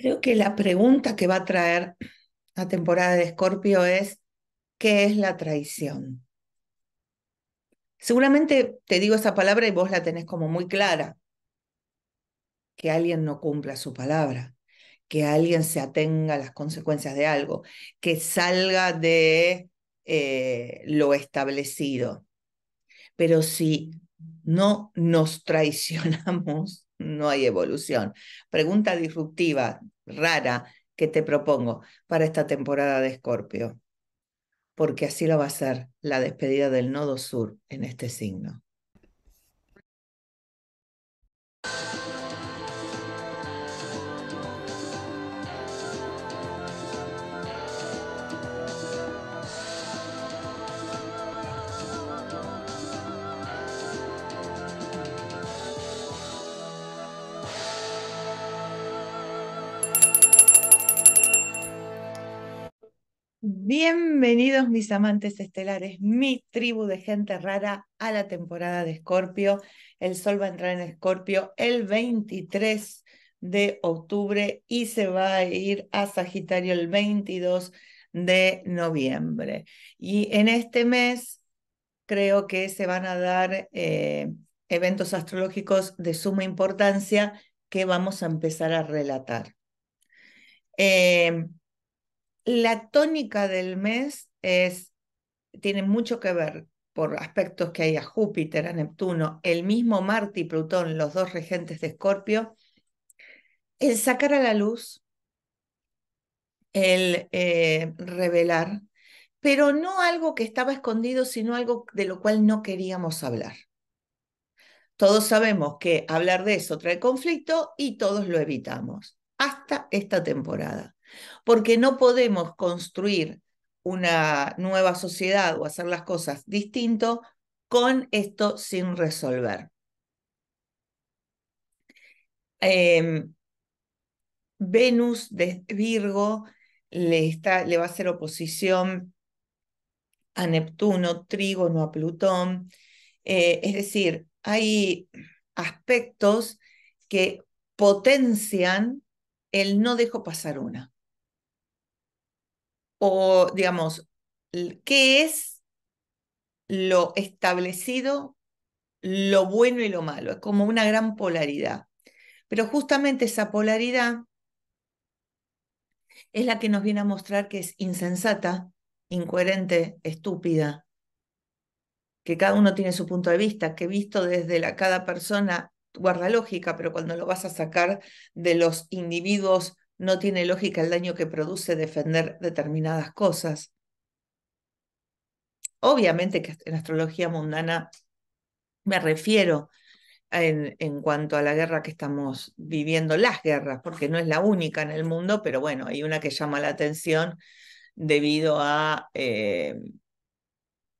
Creo que la pregunta que va a traer la temporada de Escorpio es, ¿qué es la traición? Seguramente te digo esa palabra y vos la tenés como muy clara, que alguien no cumpla su palabra, que alguien se atenga a las consecuencias de algo, que salga de eh, lo establecido. Pero si no nos traicionamos, no hay evolución. Pregunta disruptiva, rara que te propongo para esta temporada de Escorpio, porque así lo va a ser la despedida del nodo sur en este signo. Bienvenidos mis amantes estelares, mi tribu de gente rara a la temporada de Escorpio. El sol va a entrar en Escorpio el 23 de octubre y se va a ir a Sagitario el 22 de noviembre. Y en este mes creo que se van a dar eh, eventos astrológicos de suma importancia que vamos a empezar a relatar. Eh, la tónica del mes es, tiene mucho que ver por aspectos que hay a Júpiter, a Neptuno, el mismo Marte y Plutón, los dos regentes de Escorpio, el sacar a la luz, el eh, revelar, pero no algo que estaba escondido, sino algo de lo cual no queríamos hablar. Todos sabemos que hablar de eso trae conflicto y todos lo evitamos, hasta esta temporada porque no podemos construir una nueva sociedad o hacer las cosas distinto con esto sin resolver. Em, Venus de Virgo le, está, le va a hacer oposición a Neptuno, Trígono, a Plutón. Eh, es decir, hay aspectos que potencian el no dejo pasar una o digamos, qué es lo establecido, lo bueno y lo malo. Es como una gran polaridad. Pero justamente esa polaridad es la que nos viene a mostrar que es insensata, incoherente, estúpida, que cada uno tiene su punto de vista, que visto desde la, cada persona guarda lógica, pero cuando lo vas a sacar de los individuos no tiene lógica el daño que produce defender determinadas cosas. Obviamente que en astrología mundana me refiero en, cuanto a la guerra que estamos viviendo, las guerras, porque no es la única en el mundo, pero bueno, hay una que llama la atención debido a, eh,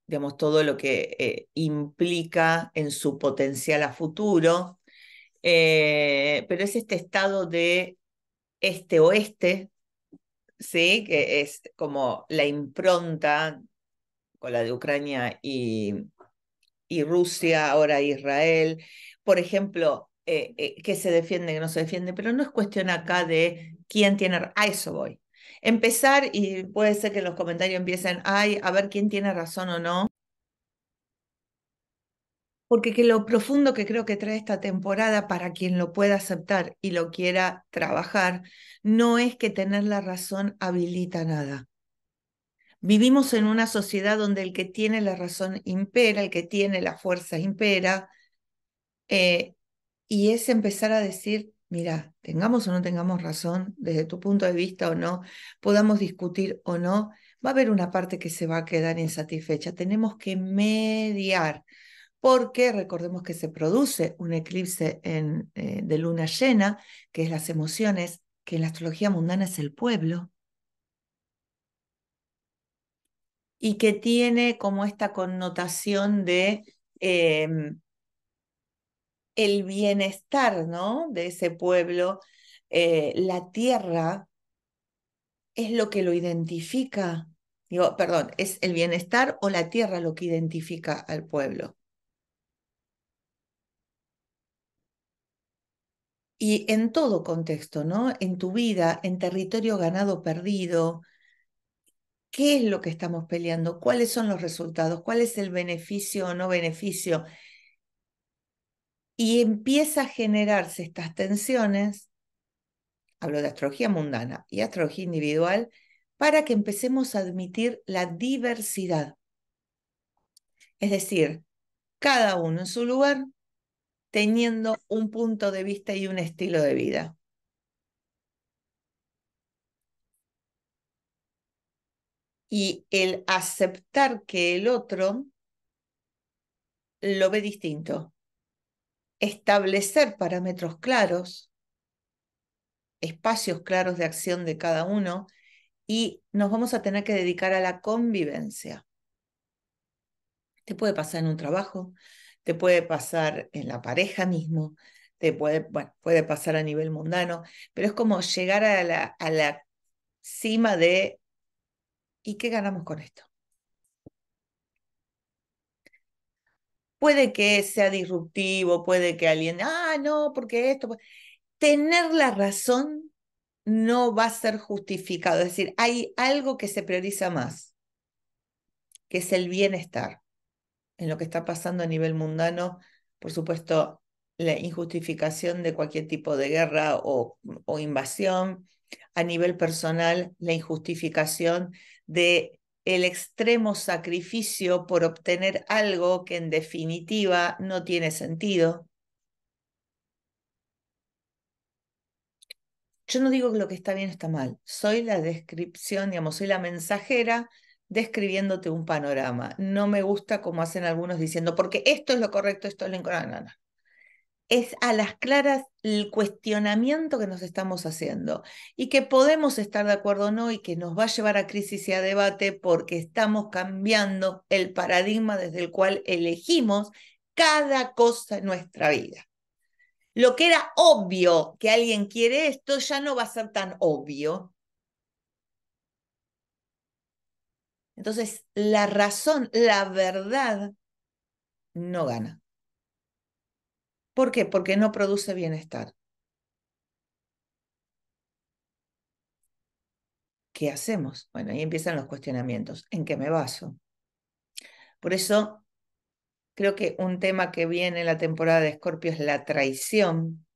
digamos, todo lo que eh, implica en su potencial a futuro, eh, pero es este estado de este-oeste, ¿sí? que es como la impronta con la de Ucrania y, y Rusia, ahora Israel, por ejemplo, eh, eh, que se defiende, que no se defiende, pero no es cuestión acá de quién tiene, a eso voy. Empezar y puede ser que en los comentarios empiecen, ay, a ver quién tiene razón o no porque que lo profundo que creo que trae esta temporada para quien lo pueda aceptar y lo quiera trabajar, no es que tener la razón habilita nada. Vivimos en una sociedad donde el que tiene la razón impera, el que tiene la fuerza impera, eh, y es empezar a decir, mira, tengamos o no tengamos razón, desde tu punto de vista o no, podamos discutir o no, va a haber una parte que se va a quedar insatisfecha. Tenemos que mediar porque recordemos que se produce un eclipse eh, de luna llena, que es las emociones, que en la astrología mundana es el pueblo, y que tiene como esta connotación de em, el bienestar ¿no? de ese pueblo, eh, la tierra es lo que lo identifica, digo, perdón, es el bienestar o la tierra lo que identifica al pueblo. y en todo contexto, ¿no? En tu vida, en territorio ganado o perdido, ¿qué es lo que estamos peleando? ¿Cuáles son los resultados? ¿Cuál es el beneficio o no beneficio? Y empieza a generarse estas tensiones, hablo de astrología mundana y astrología individual, para que empecemos a admitir la diversidad. Es decir, cada uno en su lugar, teniendo un punto de vista y un estilo de vida. Y el aceptar que el otro lo ve distinto. Establecer parámetros claros, espacios claros de acción de cada uno y nos vamos a tener que dedicar a la convivencia. Te puede pasar en un trabajo, te puede pasar en la pareja mismo, te puede, puede pasar a nivel mundano, pero es como llegar a la, a la cima de, ¿y qué ganamos con esto? Puede que sea disruptivo, puede que alguien, ah, no, porque esto... Pues". Tener la razón no va a ser justificado, es decir, hay algo que se prioriza más, que es el bienestar en lo que está pasando a nivel mundano, por supuesto, la injustificación de cualquier tipo de guerra o, invasión, a nivel personal, la injustificación de el extremo sacrificio por obtener algo que en definitiva no tiene sentido. Yo no digo que lo que está bien está mal, soy la descripción, digamos, soy la mensajera describiéndote un panorama. No me gusta como hacen algunos diciendo, porque esto es lo correcto, esto es lo incorrecto. Es a las claras el cuestionamiento que nos estamos haciendo y que podemos estar de acuerdo o no y que nos va a llevar a crisis y a debate porque estamos cambiando el paradigma desde el cual elegimos cada cosa en nuestra vida. Lo que era obvio que alguien quiere esto ya no va a ser tan obvio Entonces, la razón, la verdad, no gana. ¿Por qué? Porque no produce bienestar. ¿Qué hacemos? Bueno, ahí empiezan los cuestionamientos. ¿En qué me baso? Por eso, creo que un tema que viene en la temporada de Escorpio es la traición.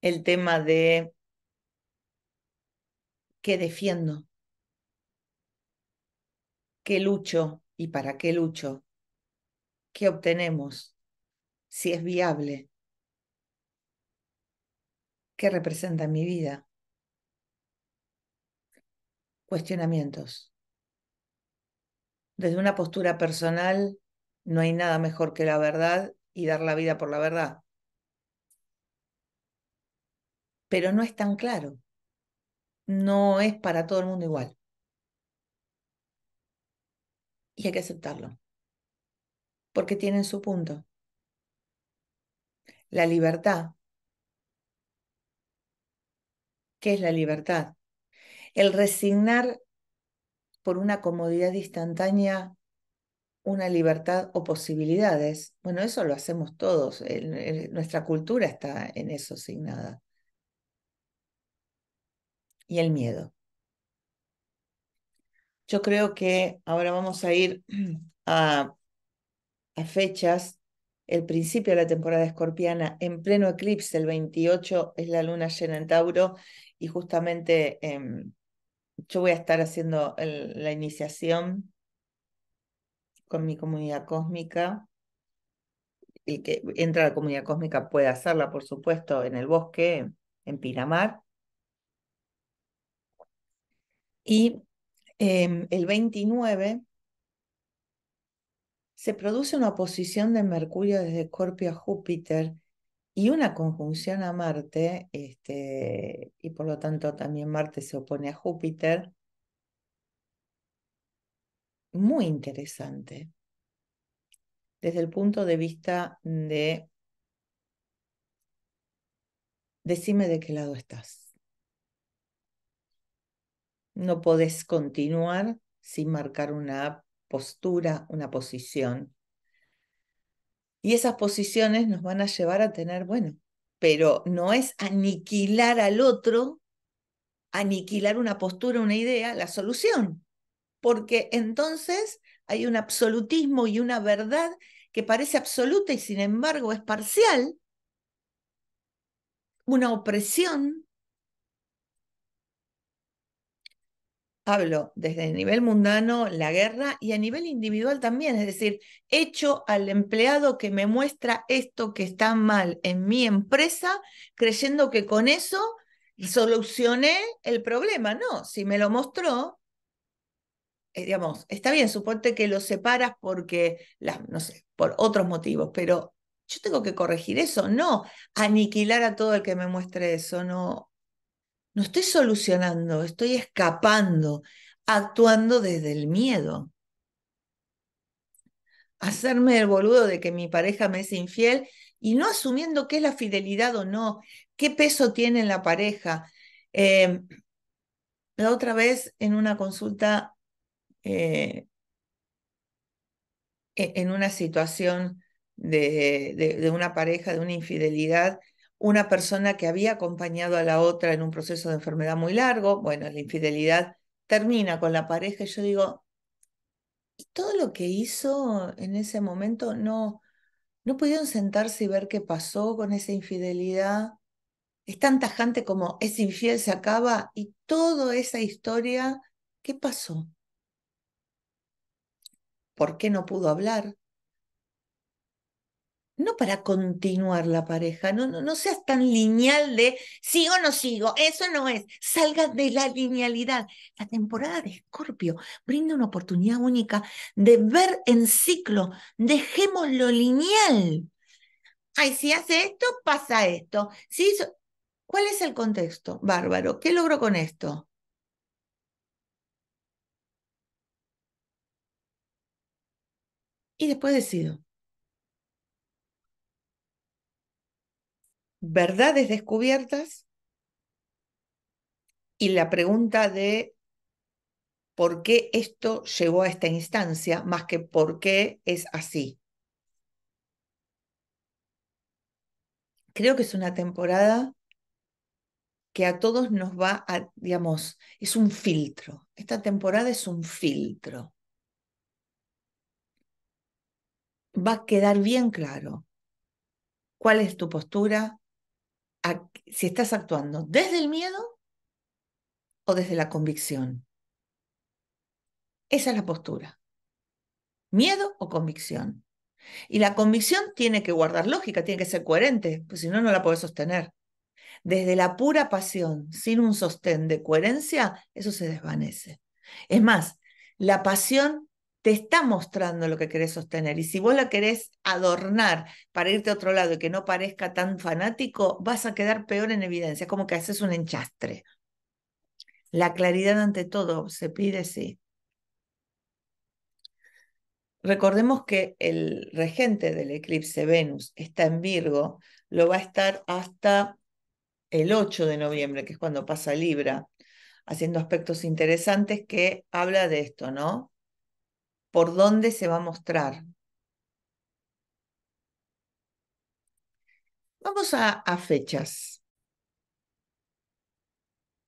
El tema de qué defiendo, qué lucho y para qué lucho, qué obtenemos, si es viable, qué representa mi vida. Cuestionamientos. Desde una postura personal, no hay nada mejor que la verdad y dar la vida por la verdad. Pero no es tan claro. No es para todo el mundo igual hay que aceptarlo, porque tienen su punto. La libertad. ¿Qué es la libertad? El resignar por una comodidad instantánea una libertad o posibilidades. Bueno, eso lo hacemos todos. nuestra cultura está en eso asignada. Y el miedo. Yo creo que ahora vamos a ir a, fechas. El principio de la temporada escorpiana en pleno eclipse, el 28 es la luna llena en Tauro y justamente em, yo voy a estar haciendo la iniciación con mi comunidad cósmica. El que entra a la comunidad cósmica puede hacerla, por supuesto, en el bosque, en Pinamar. Y Em, el 29, se produce una oposición de Mercurio desde Escorpio a Júpiter y una conjunción a Marte, este, y por lo tanto también Marte se opone a Júpiter. Muy interesante desde el punto de vista de decime de qué lado estás. No podés continuar sin marcar una postura, una posición. Y esas posiciones nos van a llevar a tener, bueno, pero no es aniquilar al otro, aniquilar una postura, una idea, la solución. Porque entonces hay un absolutismo y una verdad que parece absoluta y sin embargo es parcial, una opresión hablo desde el nivel mundano, la guerra, y a nivel individual también, es decir, hecho al empleado que me muestra esto que está mal en mi empresa, creyendo que con eso solucioné el problema. No, si me lo mostró, eh, digamos, está bien, suponte que lo separas porque, la, no sé, por otros motivos, pero yo tengo que corregir eso, no aniquilar a todo el que me muestre eso, no, no estoy solucionando, estoy escapando, actuando desde el miedo. Hacerme el boludo de que mi pareja me es infiel y no asumiendo qué es la fidelidad o no, qué peso tiene en la pareja. Em, la otra vez en una consulta, eh, e, en una situación de, una pareja, de una infidelidad, una persona que había acompañado a la otra en un proceso de enfermedad muy largo, bueno, la infidelidad termina con la pareja y yo digo, y todo lo que hizo en ese momento no, no pudieron sentarse y ver qué pasó con esa infidelidad. Es tan tajante como es infiel, se acaba y toda esa historia, ¿qué pasó? ¿Por qué no pudo hablar? no para continuar la pareja, no, no, no seas tan lineal de sigo o no sigo, eso no es, salga de la linealidad. La temporada de Escorpio brinda una oportunidad única de ver en ciclo, dejémoslo lineal. Ay, si hace esto, pasa esto. ¿Cuál es el contexto? Bárbaro, ¿qué logro con esto? Y después decido. verdades descubiertas y la pregunta de por qué esto llegó a esta instancia más que por qué es así. Creo que es una temporada que a todos nos va a, digamos, es un filtro. Esta temporada es un filtro. Va a quedar bien claro cuál es tu postura, si estás actuando desde el miedo o desde la convicción. Esa es la postura. Miedo o convicción. Y la convicción tiene que guardar lógica, tiene que ser coherente, pues si no, no la puedes sostener. Desde la pura pasión, sin un sostén de coherencia, eso se desvanece. Es más, la pasión te está mostrando lo que querés sostener. Y si vos la querés adornar para irte a otro lado y que no parezca tan fanático, vas a quedar peor en evidencia, como que haces un enchastre. La claridad ante todo se pide, sí. Recordemos que el regente del eclipse Venus está en Virgo, lo va a estar hasta el 8 de noviembre, que es cuando pasa Libra, haciendo aspectos interesantes que habla de esto, ¿no? por dónde se va a mostrar. Vamos a, fechas.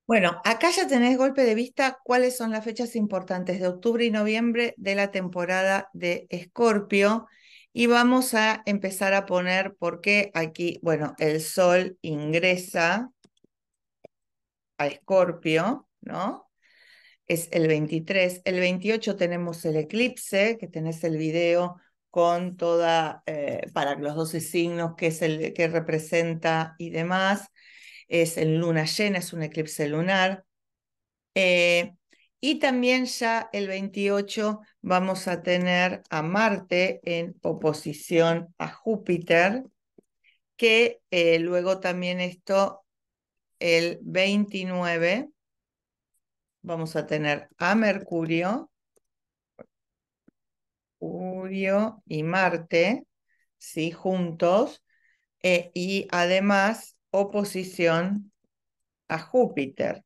Bueno, acá ya tenés golpe de vista cuáles son las fechas importantes de octubre y noviembre de la temporada de Escorpio. Y vamos a empezar a poner por qué aquí, bueno, el sol ingresa a Escorpio, ¿no? es el 23. El 28 tenemos el eclipse, que tenés el video con toda, eh, para los 12 signos, que es el que representa y demás. Es el luna llena, es un eclipse lunar. Eh, y también ya el 28 vamos a tener a Marte en oposición a Júpiter, que eh, luego también esto el 29 vamos a tener a Mercurio, y Marte, ¿sí? Juntos, eh, y además oposición a Júpiter.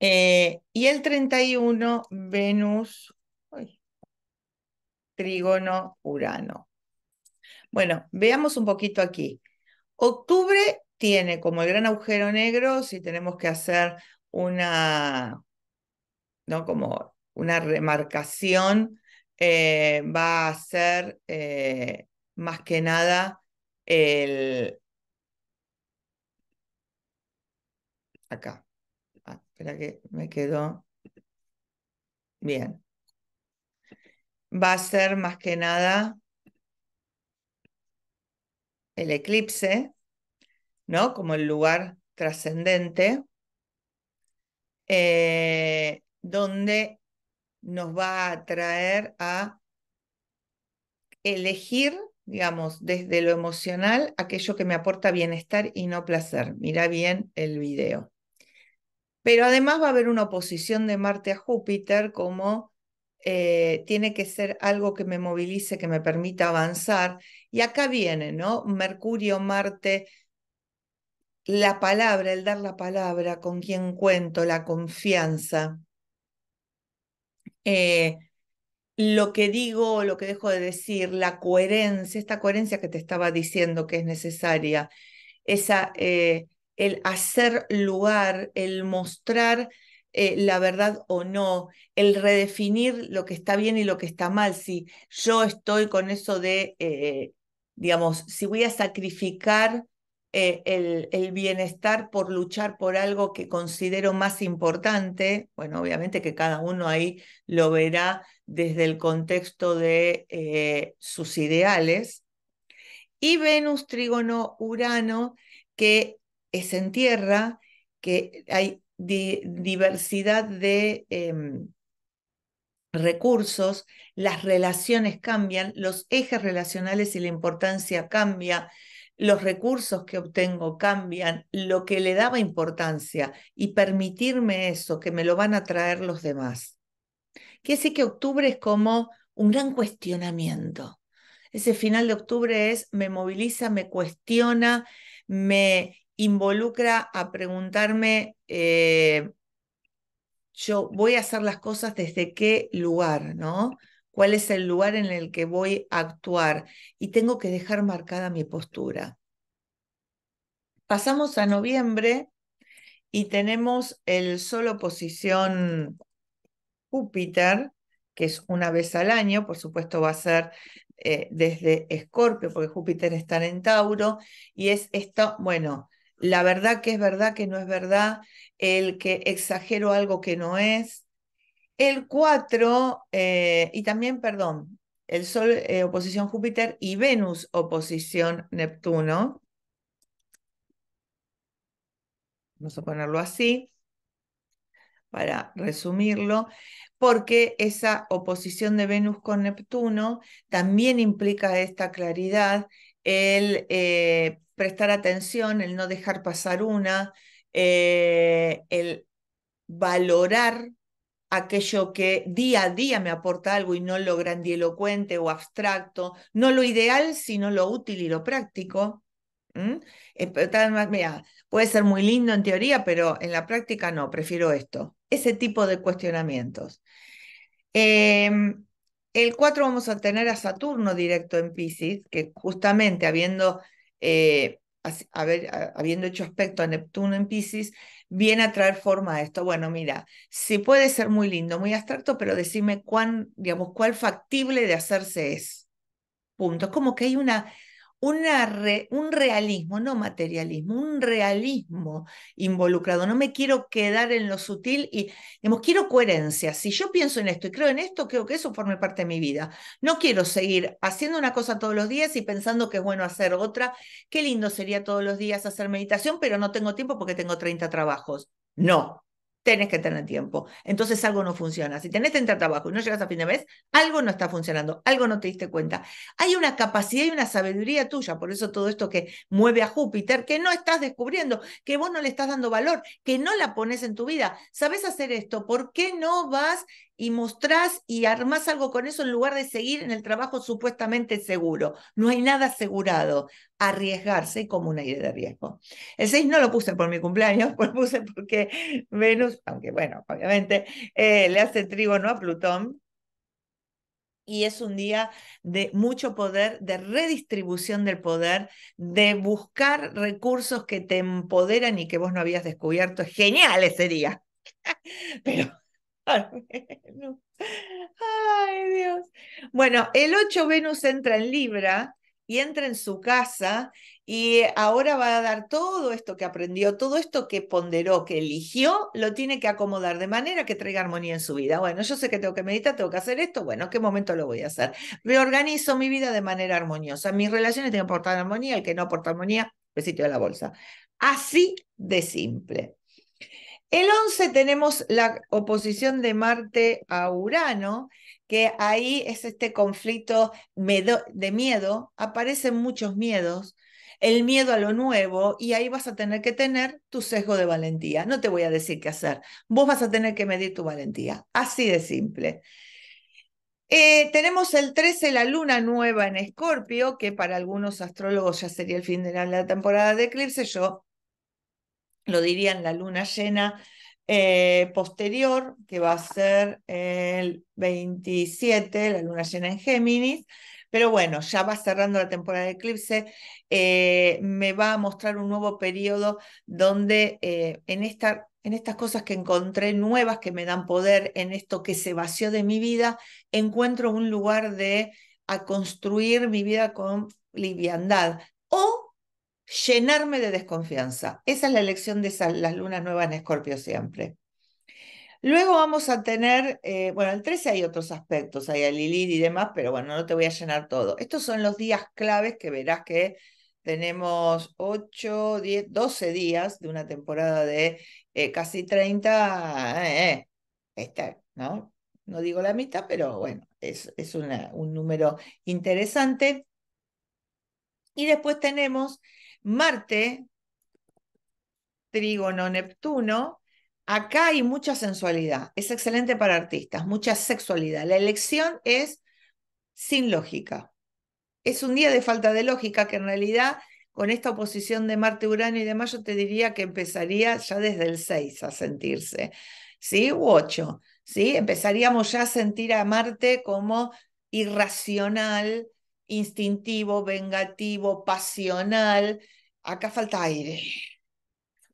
Eh, y el 31, Venus, trígono Urano. Bueno, veamos un poquito aquí. Octubre tiene como el gran agujero negro, si tenemos que hacer una, ¿no? Como una remarcación, eh, va a ser eh, más que nada el... Acá. Ah, espera que me quedó. Bien. Va a ser más que nada el eclipse, ¿no? Como el lugar trascendente, eh, donde nos va a traer a elegir, digamos, desde lo emocional, aquello que me aporta bienestar y no placer. Mira bien el video. Pero además va a haber una oposición de Marte a Júpiter como eh, tiene que ser algo que me movilice, que me permita avanzar. Y acá viene, ¿no? Mercurio, Marte, la palabra, el dar la palabra, con quien cuento, la confianza. Eh, lo que digo lo que dejo de decir, la coherencia, esta coherencia que te estaba diciendo que es necesaria, esa, eh, el hacer lugar, el mostrar eh, la verdad o no, el redefinir lo que está bien y lo que está mal, si yo estoy con eso de, eh, digamos, si voy a sacrificar eh, el, el, bienestar por luchar por algo que considero más importante, bueno, obviamente que cada uno ahí lo verá desde el contexto de sus ideales, y Venus, trígono, Urano, que es en tierra, que hay diversidad de em, recursos, las relaciones cambian, los ejes relacionales y la importancia cambia, los recursos que obtengo cambian, lo que le daba importancia y permitirme eso, que me lo van a traer los demás. Quiere decir que octubre es como un gran cuestionamiento. Ese final de octubre es, me moviliza, me cuestiona, me involucra a preguntarme, eh, yo voy a hacer las cosas desde qué lugar, ¿no? ¿Cuál es el lugar en el que voy a actuar? Y tengo que dejar marcada mi postura. Pasamos a noviembre y tenemos el solo posición Júpiter, que es una vez al año, por supuesto va a ser eh, desde Escorpio, porque Júpiter está en Tauro, y es esto, bueno, la verdad que es verdad que no es verdad, el que exagero algo que no es. El 4, eh, y también, perdón, el Sol eh, oposición Júpiter y Venus oposición Neptuno. Vamos a ponerlo así para resumirlo, porque esa oposición de Venus con Neptuno también implica esta claridad el eh, prestar atención, el no dejar pasar una, eh, el valorar aquello que día a día me aporta algo y no lo grandielocuente o abstracto, no lo ideal, sino lo útil y lo práctico. Eh, puede ser muy lindo en teoría, pero en la práctica no, prefiero esto. Ese tipo de cuestionamientos. Em, el 4 vamos a tener a Saturno directo en Pisces, que justamente habiendo, eh, habiendo hecho aspecto a Neptuno en Pisces, viene a traer forma a esto. Bueno, mira, si puede ser muy lindo, muy abstracto, pero decime cuán, digamos, cuál factible de hacerse es. Punto. Es como que hay una un realismo, no materialismo, un realismo involucrado. No me quiero quedar en lo sutil y, quiero coherencia. Si yo pienso en esto y creo en esto, creo que eso forme parte de mi vida. No quiero seguir haciendo una cosa todos los días y pensando que es bueno hacer otra. Qué lindo sería todos los días hacer meditación, pero no tengo tiempo porque tengo 30 trabajos. No, tenés que tener tiempo. Entonces algo no funciona. Si tenés que entrar trabajo y no llegas a fin de mes, algo no está funcionando, algo no te diste cuenta. Hay una capacidad y una sabiduría tuya, por eso todo esto que mueve a Júpiter, que no estás descubriendo, que vos no le estás dando valor, que no la pones en tu vida. Sabes hacer esto, ¿por qué no vas y mostrás y armás algo con eso en lugar de seguir en el trabajo supuestamente seguro. No hay nada asegurado. Arriesgarse como una idea de riesgo. El 6 no lo puse por mi cumpleaños, lo puse porque Venus, aunque bueno, obviamente, eh, le hace trígono a Plutón, y es un día de mucho poder, de redistribución del poder, de buscar recursos que te empoderan y que vos no habías descubierto. genial ese día. Pero Ah, Ay, Dios. Bueno, el 8 Venus entra en Libra y entra en su casa y ahora va a dar todo esto que aprendió, todo esto que ponderó, que eligió, lo tiene que acomodar de manera que traiga armonía en su vida. Bueno, yo sé que tengo que meditar, tengo que hacer esto, bueno, ¿qué momento lo voy a hacer? Reorganizo mi vida de manera armoniosa. Mis relaciones tienen que aportar armonía, el que no aporta armonía, sitio de la bolsa. Así de simple. El 11 tenemos la oposición de Marte a Urano, que ahí es este conflicto de miedo, aparecen muchos miedos, el miedo a lo nuevo, y ahí vas a tener que tener tu sesgo de valentía. No te voy a decir qué hacer, vos vas a tener que medir tu valentía, así de simple. Eh, tenemos el 13, la luna nueva en Escorpio, que para algunos astrólogos ya sería el fin de la, la temporada de eclipse, yo lo dirían la luna llena eh, posterior, que va a ser el 27, la luna llena en Géminis. Pero bueno, ya va cerrando la temporada de eclipse, eh, me va a mostrar un nuevo periodo donde eh, en, esta, en estas cosas que encontré nuevas que me dan poder, en esto que se vació de mi vida, encuentro un lugar de a construir mi vida con liviandad o llenarme de desconfianza. Esa es la lección de las lunas nuevas en Escorpio siempre. Luego vamos a tener, eh, bueno, el 13 hay otros aspectos, hay a Lilith y demás, pero bueno, no te voy a llenar todo. Estos son los días claves que verás que tenemos 8, 10, 12 días de una temporada de eh, casi 30. Eh, eh, este ¿no? No digo la mitad, pero bueno, es, un número interesante. Y después tenemos Marte, trígono, Neptuno, acá hay mucha sensualidad. Es excelente para artistas, mucha sexualidad. La elección es sin lógica. Es un día de falta de lógica que en realidad con esta oposición de Marte, Urano y de Mayo, te diría que empezaría ya desde el 6 a sentirse, ¿sí? U 8, ¿sí? Empezaríamos ya a sentir a Marte como irracional, instintivo, vengativo, pasional. Acá falta aire.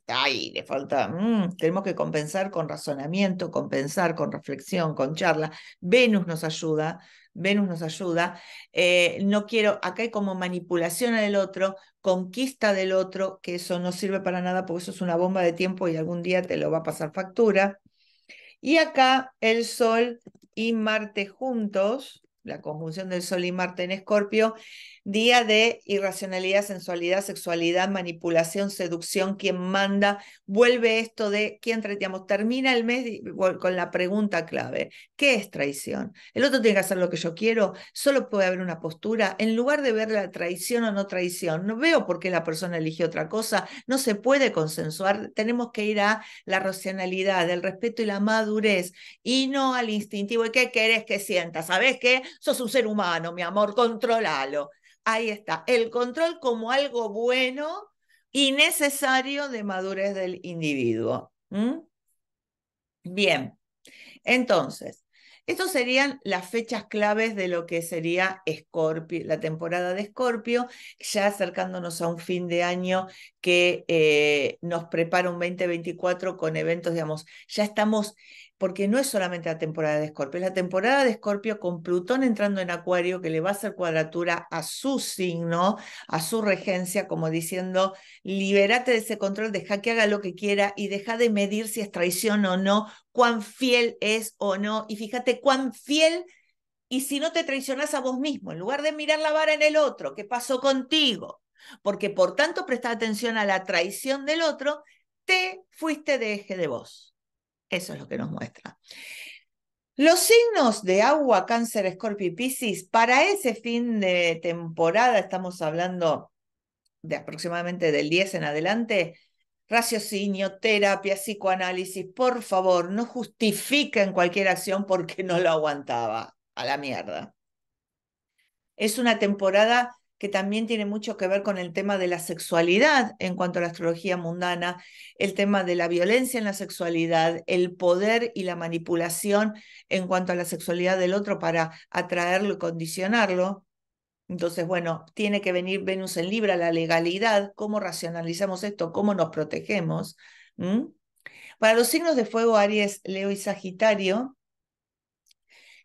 aire, falta. Mm, tenemos que compensar con razonamiento, compensar con reflexión, con charla. Venus nos ayuda. Venus nos ayuda. Eh, no quiero, acá hay como manipulación del otro, conquista del otro, que eso no sirve para nada porque eso es una bomba de tiempo y algún día te lo va a pasar factura. Y acá el Sol y Marte juntos, la conjunción del Sol y Marte en Escorpio, Día de irracionalidad, sensualidad, sexualidad, manipulación, seducción, quién manda. Vuelve esto de quién trateamos. Termina el mes con la pregunta clave. ¿Qué es traición? ¿El otro tiene que hacer lo que yo quiero? ¿Solo puede haber una postura? En lugar de ver la traición o no traición, no veo por qué la persona eligió otra cosa. No se puede consensuar. Tenemos que ir a la racionalidad, el respeto y la madurez y no al instintivo. ¿Y qué querés que sienta? Sabes qué? Sos un ser humano, mi amor, controlalo. Ahí está, el control como algo bueno y necesario de madurez del individuo. Bien, entonces, estas serían las fechas claves de lo que sería Scorpio, la temporada de Escorpio, ya acercándonos a un fin de año que eh, nos prepara un 2024 con eventos, digamos, ya estamos porque no es solamente la temporada de Escorpio, es la temporada de Escorpio con Plutón entrando en Acuario que le va a hacer cuadratura a su signo, a su regencia, como diciendo, liberate de ese control, deja que haga lo que quiera y deja de medir si es traición o no, cuán fiel es o no, y fíjate cuán fiel y si no te traicionas a vos mismo, en lugar de mirar la vara en el otro, ¿qué pasó contigo? Porque por tanto prestar atención a la traición del otro, te fuiste de eje de vos. Eso es lo que nos muestra. Los signos de agua, cáncer, escorpio y piscis, para ese fin de temporada, estamos hablando de aproximadamente del 10 en adelante, raciocinio, terapia, psicoanálisis, por favor, no justifiquen cualquier acción porque no lo aguantaba. A la mierda. Es una temporada que también tiene mucho que ver con el tema de la sexualidad en cuanto a la astrología mundana, el tema de la violencia en la sexualidad, el poder y la manipulación en cuanto a la sexualidad del otro para atraerlo y condicionarlo. Entonces, bueno, tiene que venir Venus en Libra, la legalidad, cómo racionalizamos esto, cómo nos protegemos. Para los signos de fuego, Aries, Leo y Sagitario,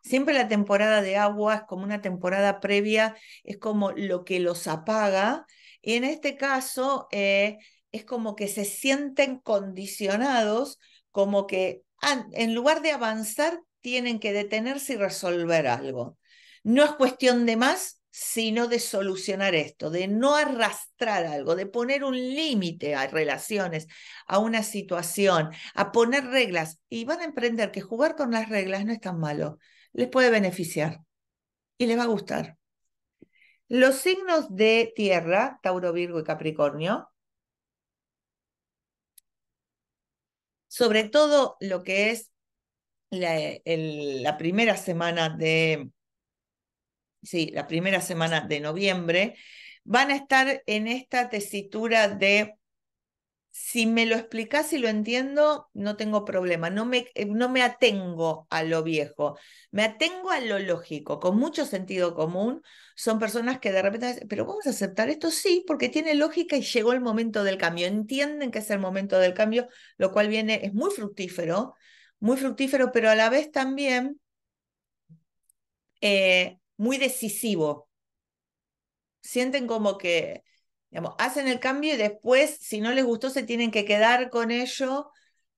Siempre la temporada de agua es como una temporada previa, es como lo que los apaga. Y en este caso eh, es como que se sienten condicionados, como que en lugar de avanzar, tienen que detenerse y resolver algo. No es cuestión de más, sino de solucionar esto, de no arrastrar algo, de poner un límite a relaciones, a una situación, a poner reglas. Y van a emprender que jugar con las reglas no es tan malo les puede beneficiar y les va a gustar. Los signos de tierra, Tauro, Virgo y Capricornio, sobre todo lo que es la, primera semana de sí, la primera semana de noviembre, van a estar en esta tesitura de si me lo explicas y lo entiendo, no tengo problema, no me, eh, no me atengo a lo viejo, me atengo a lo lógico, con mucho sentido común. Son personas que de repente dicen, pero vamos a aceptar esto, sí, porque tiene lógica y llegó el momento del cambio, entienden que es el momento del cambio, lo cual viene, es muy fructífero, muy fructífero, pero a la vez también eh, muy decisivo. Sienten como que hacen el cambio y después, si no les gustó, se tienen que quedar con ello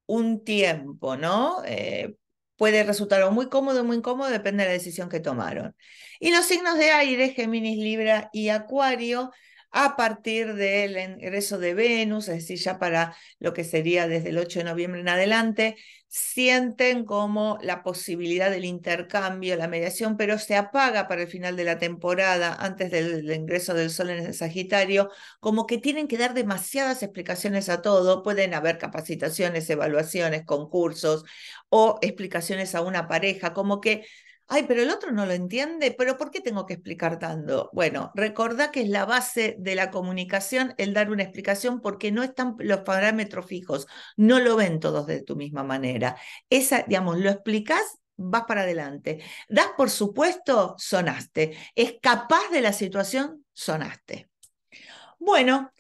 un tiempo, ¿no? Eh, puede resultar muy cómodo o muy incómodo, depende de la decisión que tomaron. Y los signos de aire, Géminis, Libra y Acuario, a partir del ingreso de Venus, es decir, ya para lo que sería desde el 8 de noviembre en adelante, sienten como la posibilidad del intercambio, la mediación, pero se apaga para el final de la temporada, antes del, ingreso del Sol en el Sagitario, como que tienen que dar demasiadas explicaciones a todo. Pueden haber capacitaciones, evaluaciones, concursos o explicaciones a una pareja, como que Ay, pero el otro no lo entiende, pero ¿por qué tengo que explicar tanto? Bueno, recordá que es la base de la comunicación el dar una explicación porque no están los parámetros fijos, no lo ven todos de tu misma manera. Esa, digamos, lo explicas, vas para adelante. Das por supuesto, sonaste. Es capaz de la situación, sonaste. Bueno,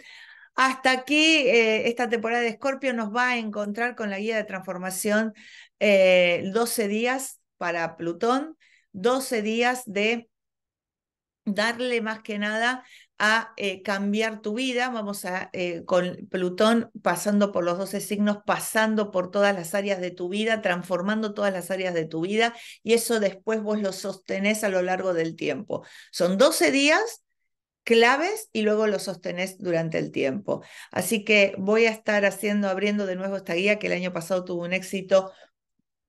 hasta aquí eh, esta temporada de Escorpio nos va a encontrar con la guía de transformación 12 eh, días para Plutón, 12 días de darle más que nada a eh, cambiar tu vida. Vamos a, eh, con Plutón pasando por los 12 signos, pasando por todas las áreas de tu vida, transformando todas las áreas de tu vida, y eso después vos lo sostenés a lo largo del tiempo. Son 12 días claves y luego lo sostenés durante el tiempo. Así que voy a estar haciendo, abriendo de nuevo esta guía que el año pasado tuvo un éxito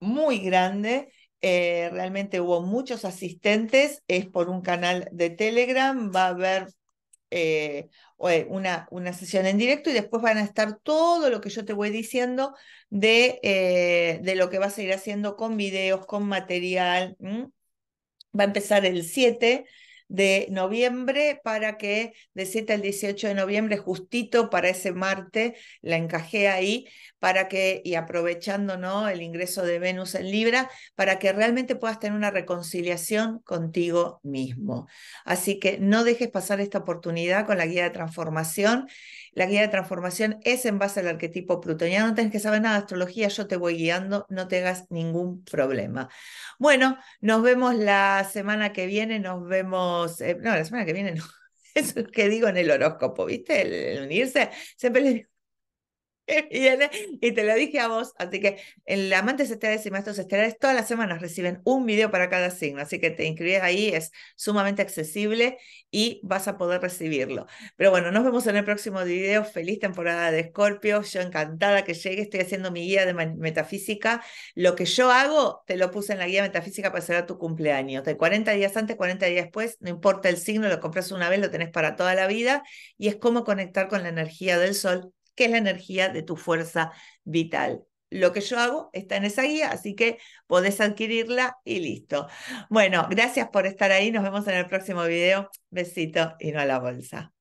muy grande eh, realmente hubo muchos asistentes, es por un canal de Telegram, va a haber eh, eh, una, una, sesión en directo y después van a estar todo lo que yo te voy diciendo de, de lo que vas a ir haciendo con videos, con material. Va a empezar el 7 de noviembre para que de 7 al 18 de noviembre, justito para ese martes, la encajé ahí para que, y aprovechando ¿no? el ingreso de Venus en Libra, para que realmente puedas tener una reconciliación contigo mismo. Así que no dejes pasar esta oportunidad con la guía de transformación. La guía de transformación es en base al arquetipo plutoniano. No tienes que saber nada de astrología, yo te voy guiando, no tengas ningún problema. Bueno, nos vemos la semana que viene, nos vemos eh, no, la semana que viene Eso es que digo en el horóscopo, ¿viste? El, el unirse, siempre les digo, y te lo dije a vos. Así que en Amantes Estelares y Maestros Estelares todas las semanas reciben un video para cada signo. Así que te inscribes ahí, es sumamente accesible y vas a poder recibirlo. Pero bueno, nos vemos en el próximo video. Feliz temporada de Escorpio. Yo encantada que llegue. Estoy haciendo mi guía de metafísica. Lo que yo hago, te lo puse en la guía metafísica para a tu cumpleaños. De 40 días antes, 40 días después, no importa el signo, lo compras una vez, lo tenés para toda la vida. Y es cómo conectar con la energía del sol que es la energía de tu fuerza vital. Lo que yo hago está en esa guía, así que podés adquirirla y listo. Bueno, gracias por estar ahí. Nos vemos en el próximo video. Besito y no a la bolsa.